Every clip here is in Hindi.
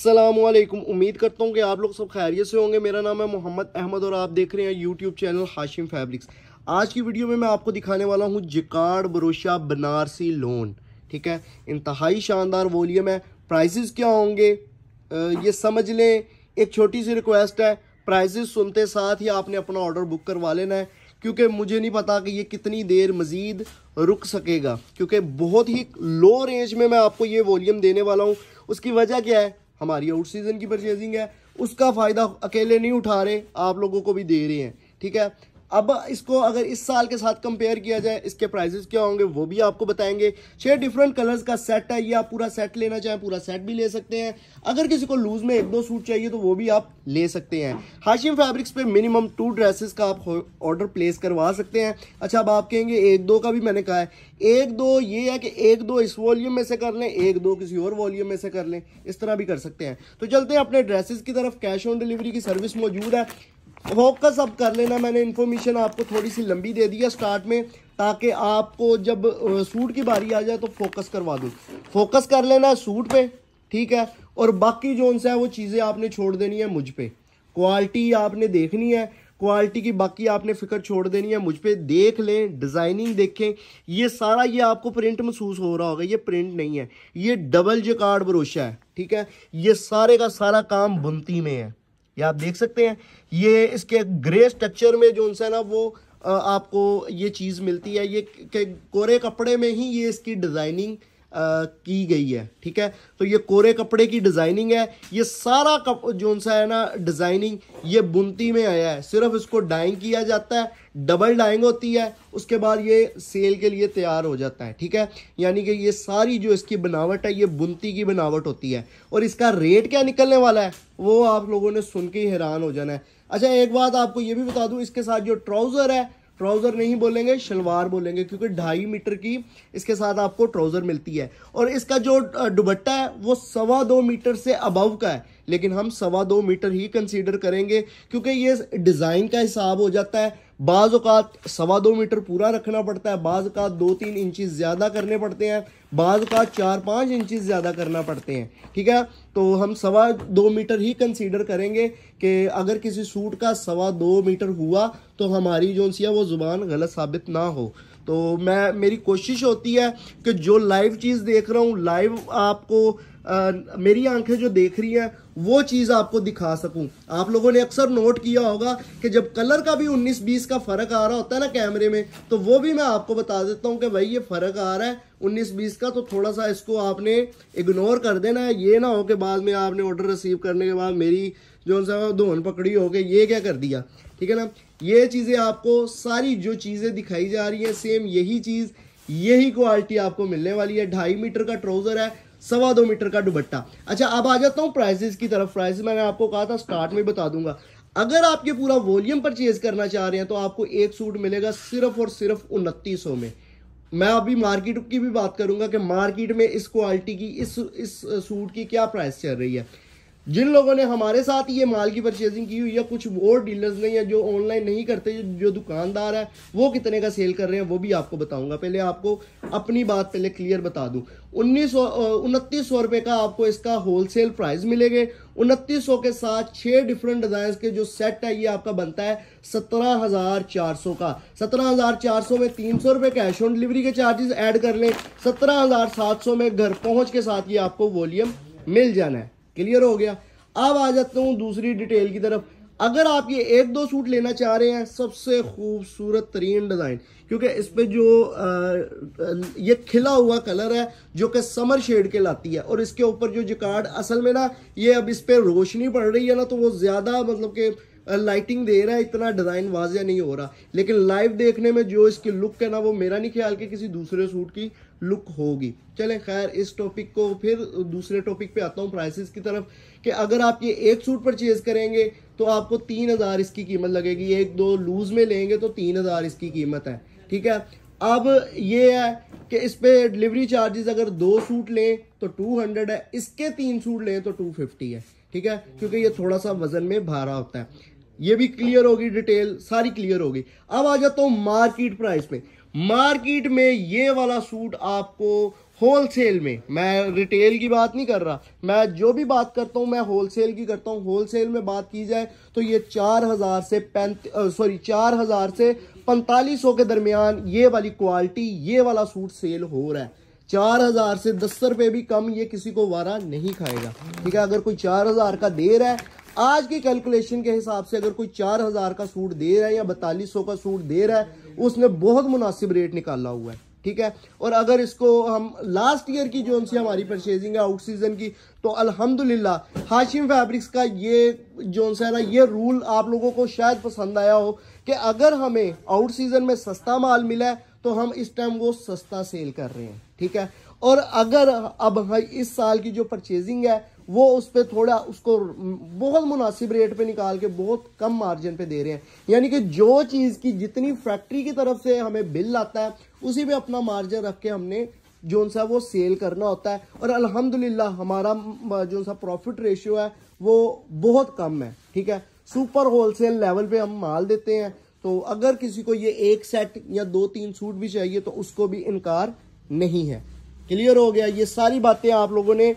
असलम उम्मीद करता हूँ कि आप लोग सब खैरियत से होंगे मेरा नाम है मोहम्मद अहमद और आप देख रहे हैं यूट्यूब चैनल हाशिम फैब्रिक्स आज की वीडियो में मैं आपको दिखाने वाला हूँ जिकार्ड बरोशा बनारसी लोन ठीक है इंतहाई शानदार वॉलीम है प्राइजेस क्या होंगे ये समझ लें एक छोटी सी रिक्वेस्ट है प्राइजेस सुनते साथ ही आपने अपना ऑर्डर बुक करवा लेना है क्योंकि मुझे नहीं पता कि ये कितनी देर मज़ीद रुक सकेगा क्योंकि बहुत ही लो रेंज में मैं आपको ये वॉल्यूम देने वाला हूँ उसकी वजह क्या है हमारी आउट सीजन की परचेजिंग है उसका फ़ायदा अकेले नहीं उठा रहे आप लोगों को भी दे रहे हैं ठीक है अब इसको अगर इस साल के साथ कंपेयर किया जाए इसके प्राइजेस क्या होंगे वो भी आपको बताएंगे छह डिफरेंट कलर्स का सेट है ये आप पूरा सेट लेना चाहें पूरा सेट भी ले सकते हैं अगर किसी को लूज में एक दो सूट चाहिए तो वो भी आप ले सकते हैं हाशिम फैब्रिक्स पे मिनिमम टू ड्रेसेस का आप ऑर्डर प्लेस करवा सकते हैं अच्छा अब आप कहेंगे एक दो का भी मैंने कहा है एक दो ये है कि एक दो इस वॉल्यूम में से कर लें एक दो किसी और वॉल्यूम में से कर लें इस तरह भी कर सकते हैं तो चलते हैं अपने ड्रेसेस की तरफ कैश ऑन डिलीवरी की सर्विस मौजूद है फोकस अब कर लेना मैंने इन्फॉर्मेशन आपको थोड़ी सी लंबी दे दी है स्टार्ट में ताकि आपको जब सूट की बारी आ जाए तो फोकस करवा दूँ फोकस कर लेना सूट पे ठीक है और बाकी जो है वो चीज़ें आपने छोड़ देनी है मुझ पर क्वालिटी आपने देखनी है क्वालिटी की बाकी आपने फिक्र छोड़ देनी है मुझ पर देख लें डिज़ाइनिंग देखें ये सारा ये आपको प्रिंट महसूस हो रहा होगा ये प्रिंट नहीं है ये डबल कार्ड ब्रोशा है ठीक है ये सारे का सारा काम बुनती में है ये आप देख सकते हैं ये इसके ग्रे स्ट्रक्चर में जो उनसे ना वो आपको ये चीज़ मिलती है ये कोरे कपड़े में ही ये इसकी डिज़ाइनिंग की गई है ठीक है तो ये कोरे कपड़े की डिज़ाइनिंग है ये सारा कप जो सा है ना डिज़ाइनिंग ये बुनती में आया है सिर्फ इसको डाइंग किया जाता है डबल डाइंग होती है उसके बाद ये सेल के लिए तैयार हो जाता है ठीक है यानी कि ये सारी जो इसकी बनावट है ये बुनती की बनावट होती है और इसका रेट क्या निकलने वाला है वो आप लोगों ने सुन के हैरान हो जाना है अच्छा एक बात आपको ये भी बता दूँ इसके साथ जो ट्राउज़र है ट्राउज़र नहीं बोलेंगे शलवार बोलेंगे क्योंकि ढाई मीटर की इसके साथ आपको ट्राउज़र मिलती है और इसका जो दुबट्टा है वो सवा दो मीटर से अबव का है लेकिन हम सवा दो मीटर ही कंसीडर करेंगे क्योंकि ये डिज़ाइन का हिसाब हो जाता है बाज़ अवत सवा दो मीटर पूरा रखना पड़ता है बाज़ अवत दो तीन इंचज़ ज़्यादा करने पड़ते हैं बाज़ अवत चार पाँच इंचज़ ज़्यादा करना पड़ते हैं ठीक है तो हम सवा दो मीटर ही कंसीडर करेंगे कि अगर किसी सूट का सवा दो मीटर हुआ तो हमारी जो सी है वो ज़ुबान गलत साबित ना हो तो मैं मेरी कोशिश होती है कि जो लाइव चीज़ देख रहा हूँ लाइव आपको आ, मेरी आंखें जो देख रही हैं वो चीज़ आपको दिखा सकूं आप लोगों ने अक्सर नोट किया होगा कि जब कलर का भी 19-20 का फ़र्क आ रहा होता है ना कैमरे में तो वो भी मैं आपको बता देता हूं कि भाई ये फ़र्क आ रहा है 19-20 का तो थोड़ा सा इसको आपने इग्नोर कर देना है ये ना हो कि बाद में आपने ऑर्डर रिसीव करने के बाद मेरी जो सा धोन पकड़ी हो गई ये क्या कर दिया ठीक है ना ये चीज़ें आपको सारी जो चीज़ें दिखाई जा रही है सेम यही चीज़ यही क्वालिटी आपको मिलने वाली है ढाई मीटर का ट्राउज़र है सवा दो मीटर का दुबट्टा अच्छा अब आ जाता हूँ प्राइसेस की तरफ प्राइसेस मैंने आपको कहा था स्टार्ट में बता दूंगा अगर आप ये पूरा वॉल्यूम परचेज करना चाह रहे हैं तो आपको एक सूट मिलेगा सिर्फ और सिर्फ उनतीस में मैं अभी मार्केट की भी बात करूंगा कि मार्केट में इस क्वालिटी की इस इस सूट की क्या प्राइस चल रही है जिन लोगों ने हमारे साथ ये माल की परचेजिंग की हुई या कुछ और डीलर्स ने या जो ऑनलाइन नहीं करते जो, जो दुकानदार है वो कितने का सेल कर रहे हैं वो भी आपको बताऊंगा पहले आपको अपनी बात पहले क्लियर बता दूं उन्नीस सौ उनतीस सौ रुपये का आपको इसका होलसेल प्राइस मिलेगा उनतीस सौ के साथ छः डिफरेंट डिज़ाइन के जो सेट है ये आपका बनता है सत्रह हज़ार चार सौ का सत्रह हज़ार चार सौ में तीन सौ रुपये कैश ऑन डिलीवरी के चार्जेस ऐड कर लें सत्रह हज़ार सात सौ में घर पहुंच के साथ ये आपको वॉल्यूम मिल जाना है क्लियर हो गया अब आ जाता हूँ दूसरी डिटेल की तरफ अगर आप ये एक दो सूट लेना चाह रहे हैं सबसे खूबसूरत तरीन डिज़ाइन क्योंकि इस पर जो आ, ये खिला हुआ कलर है जो कि समर शेड के लाती है और इसके ऊपर जो जिकार्ड असल में ना ये अब इस पर रोशनी पड़ रही है ना तो वो ज़्यादा मतलब कि लाइटिंग दे रहा है इतना डिज़ाइन वाजिया नहीं हो रहा लेकिन लाइव देखने में जो इसकी लुक है ना वो मेरा नहीं ख्याल कि किसी दूसरे सूट की लुक होगी चले खैर इस टॉपिक को फिर दूसरे टॉपिक पे आता हूँ प्राइसेस की तरफ कि अगर आप ये एक सूट परचेज करेंगे तो आपको तीन हज़ार इसकी कीमत लगेगी एक दो लूज़ में लेंगे तो तीन हज़ार इसकी कीमत है ठीक है अब ये है कि इस पे डिलीवरी चार्जेस अगर दो सूट लें तो टू हंड्रेड है इसके तीन सूट लें तो टू फिफ्टी है ठीक है क्योंकि ये थोड़ा सा वज़न में भारा होता है ये भी क्लियर होगी डिटेल सारी क्लियर होगी अब आ जाता हूँ मार्केट प्राइस में मार्केट में ये वाला सूट आपको होलसेल में मैं रिटेल की बात नहीं कर रहा मैं जो भी बात करता हूँ मैं होलसेल की करता हूँ होलसेल में बात की जाए तो ये चार हज़ार से पैंत सॉरी चार हज़ार से पैंतालीस सौ के दरमियान ये वाली क्वालिटी ये वाला सूट सेल हो रहा है चार हज़ार से दस रुपये भी कम ये किसी को वारा नहीं खाएगा ठीक है अगर कोई चार हज़ार का दे रहा है आज की कैलकुलेशन के हिसाब से अगर कोई चार हजार का सूट दे रहा है या बतालीस सौ का सूट दे रहा है उसने बहुत मुनासिब रेट निकाला हुआ है ठीक है और अगर इसको हम लास्ट ईयर की जो उनसे हमारी परचेजिंग है आउट सीजन की तो अल्हम्दुलिल्लाह हाशिम फैब्रिक्स का ये जो है ना ये रूल आप लोगों को शायद पसंद आया हो कि अगर हमें आउट सीजन में सस्ता माल मिला है तो हम इस टाइम वो सस्ता सेल कर रहे हैं ठीक है और अगर अब इस साल की जो परचेजिंग है वो उस पर थोड़ा उसको बहुत मुनासिब रेट पे निकाल के बहुत कम मार्जिन पे दे रहे हैं यानी कि जो चीज़ की जितनी फैक्ट्री की तरफ से हमें बिल आता है उसी पे अपना मार्जिन रख के हमने जो सा वो सेल करना होता है और अल्हम्दुलिल्लाह हमारा जो सा प्रॉफिट रेशियो है वो बहुत कम है ठीक है सुपर होलसेल लेवल पे हम माल देते हैं तो अगर किसी को ये एक सेट या दो तीन सूट भी चाहिए तो उसको भी इनकार नहीं है क्लियर हो गया ये सारी बातें आप लोगों ने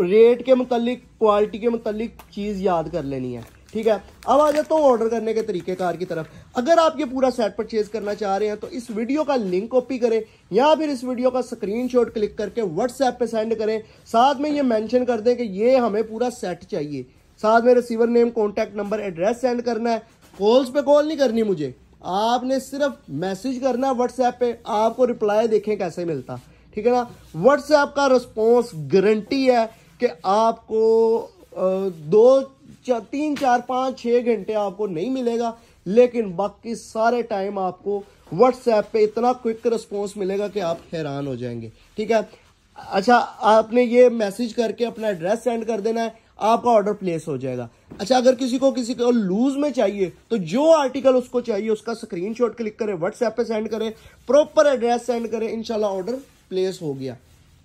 रेट के मतलब क्वालिटी के मतलब चीज़ याद कर लेनी है ठीक है अब आ जाता हूँ ऑर्डर करने के तरीके कार की तरफ अगर आप ये पूरा सेट परचेज करना चाह रहे हैं तो इस वीडियो का लिंक कॉपी करें या फिर इस वीडियो का स्क्रीनशॉट क्लिक करके व्हाट्सएप पे सेंड करें साथ में ये मेंशन कर दें कि ये हमें पूरा सेट चाहिए साथ में receiver name contact number address send करना है कॉल्स पर कॉल नहीं करनी मुझे आपने सिर्फ मैसेज करना है व्हाट्सएप पर आपको रिप्लाई देखें कैसे मिलता ठीक है ना व्हाट्सएप का रिस्पॉन्स गारंटी है कि आपको दो चार तीन चार पाँच छः घंटे आपको नहीं मिलेगा लेकिन बाकी सारे टाइम आपको व्हाट्सएप पे इतना क्विक रिस्पॉन्स मिलेगा कि आप हैरान हो जाएंगे ठीक है अच्छा आपने ये मैसेज करके अपना एड्रेस सेंड कर देना है आपका ऑर्डर प्लेस हो जाएगा अच्छा अगर किसी को किसी को लूज में चाहिए तो जो आर्टिकल उसको चाहिए उसका स्क्रीनशॉट क्लिक करें व्हाट्सएप पे सेंड करें प्रॉपर एड्रेस सेंड करें इनशाला ऑर्डर प्लेस हो गया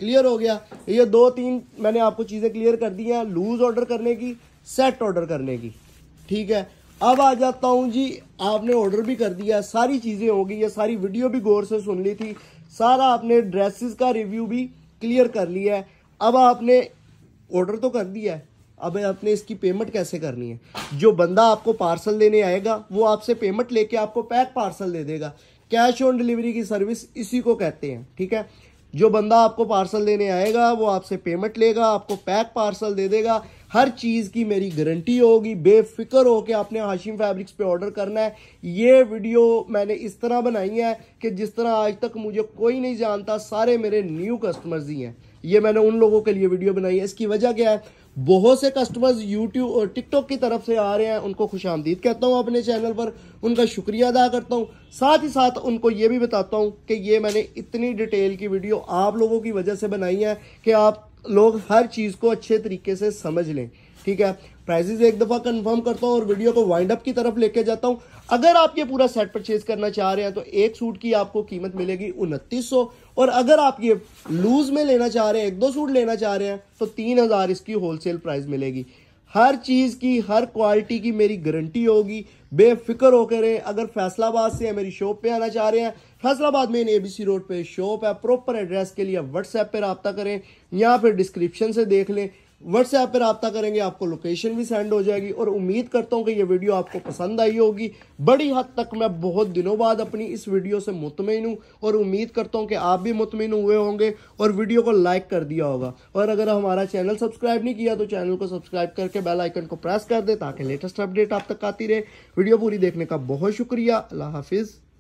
क्लियर हो गया ये दो तीन मैंने आपको चीज़ें क्लियर कर दी हैं लूज़ ऑर्डर करने की सेट ऑर्डर करने की ठीक है अब आ जाता हूँ जी आपने ऑर्डर भी कर दिया सारी चीज़ें हो गई है सारी वीडियो भी गौर से सुन ली थी सारा आपने ड्रेसेस का रिव्यू भी क्लियर कर लिया है अब आपने ऑर्डर तो कर दिया है अब आपने इसकी पेमेंट कैसे करनी है जो बंदा आपको पार्सल देने आएगा वो आपसे पेमेंट लेके आपको पैक पार्सल दे देगा कैश ऑन डिलीवरी की सर्विस इसी को कहते हैं ठीक है जो बंदा आपको पार्सल देने आएगा वो आपसे पेमेंट लेगा आपको पैक पार्सल दे देगा हर चीज़ की मेरी गारंटी होगी बेफिक्र होकर आपने हाशिम फैब्रिक्स पे ऑर्डर करना है ये वीडियो मैंने इस तरह बनाई है कि जिस तरह आज तक मुझे कोई नहीं जानता सारे मेरे न्यू कस्टमर्स ही हैं ये मैंने उन लोगों के लिए वीडियो बनाई है इसकी वजह क्या है बहुत से कस्टमर्स यूट्यूब और टिकटॉक की तरफ से आ रहे हैं उनको खुश आमदीद कहता हूँ अपने चैनल पर उनका शुक्रिया अदा करता हूँ साथ ही साथ उनको ये भी बताता हूँ कि ये मैंने इतनी डिटेल की वीडियो आप लोगों की वजह से बनाई है कि आप लोग हर चीज़ को अच्छे तरीके से समझ लें ठीक है प्राइजेज एक दफ़ा कंफर्म करता हूँ और वीडियो को वाइंड अप की तरफ लेके जाता हूँ अगर आप ये पूरा सेट परचेज करना चाह रहे हैं तो एक सूट की आपको कीमत मिलेगी उनतीस और अगर आप ये लूज में लेना चाह रहे हैं एक दो सूट लेना चाह रहे हैं तो तीन हज़ार इसकी होलसेल प्राइस मिलेगी हर चीज़ की हर क्वालिटी की मेरी गारंटी होगी बेफिक्र होकर अगर फैसलाबाद से मेरी शॉप पे आना चाह रहे हैं फैसलाबाद में ए बी सी रोड पे शॉप है प्रॉपर एड्रेस के लिए व्हाट्सएप पे रबता करें या फिर डिस्क्रिप्शन से देख लें व्हाट्सएप पर रबता करेंगे आपको लोकेशन भी सेंड हो जाएगी और उम्मीद करता हूँ कि ये वीडियो आपको पसंद आई होगी बड़ी हद तक मैं बहुत दिनों बाद अपनी इस वीडियो से मुतमिन हूँ और उम्मीद करता हूँ कि आप भी मुतमिन हुए होंगे और वीडियो को लाइक कर दिया होगा और अगर हमारा चैनल सब्सक्राइब नहीं किया तो चैनल को सब्सक्राइब करके बेल आइकन को प्रेस कर दे ताकि लेटेस्ट अपडेट आप तक आती रहे वीडियो पूरी देखने का बहुत शुक्रिया अल्लाह हाफिज़